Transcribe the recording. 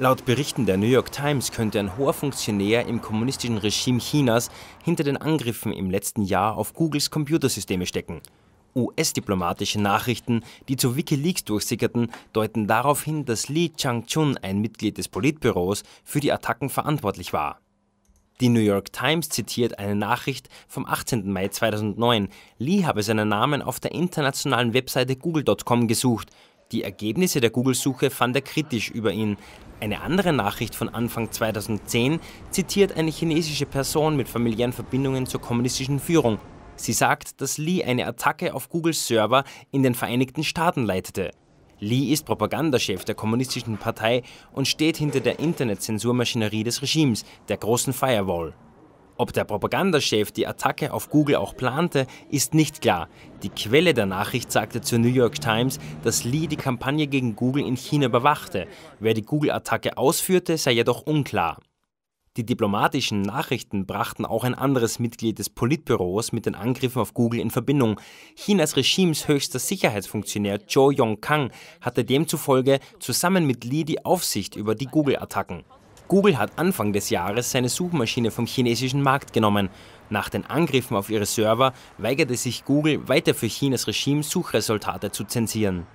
Laut Berichten der New York Times könnte ein hoher Funktionär im kommunistischen Regime Chinas hinter den Angriffen im letzten Jahr auf Googles Computersysteme stecken. US-diplomatische Nachrichten, die zu Wikileaks durchsickerten, deuten darauf hin, dass Li Changchun, ein Mitglied des Politbüros, für die Attacken verantwortlich war. Die New York Times zitiert eine Nachricht vom 18. Mai 2009. Li habe seinen Namen auf der internationalen Webseite google.com gesucht die Ergebnisse der Google-Suche fand er kritisch über ihn. Eine andere Nachricht von Anfang 2010 zitiert eine chinesische Person mit familiären Verbindungen zur kommunistischen Führung. Sie sagt, dass Li eine Attacke auf Googles Server in den Vereinigten Staaten leitete. Li ist Propagandachef der Kommunistischen Partei und steht hinter der Internetzensurmaschinerie des Regimes, der großen Firewall. Ob der Propagandachef die Attacke auf Google auch plante, ist nicht klar. Die Quelle der Nachricht sagte zur New York Times, dass Lee die Kampagne gegen Google in China überwachte. Wer die Google-Attacke ausführte, sei jedoch unklar. Die diplomatischen Nachrichten brachten auch ein anderes Mitglied des Politbüros mit den Angriffen auf Google in Verbindung. Chinas Regimes höchster Sicherheitsfunktionär Zhou Yongkang hatte demzufolge zusammen mit Li die Aufsicht über die Google-Attacken. Google hat Anfang des Jahres seine Suchmaschine vom chinesischen Markt genommen. Nach den Angriffen auf ihre Server weigerte sich Google weiter für Chinas Regime Suchresultate zu zensieren.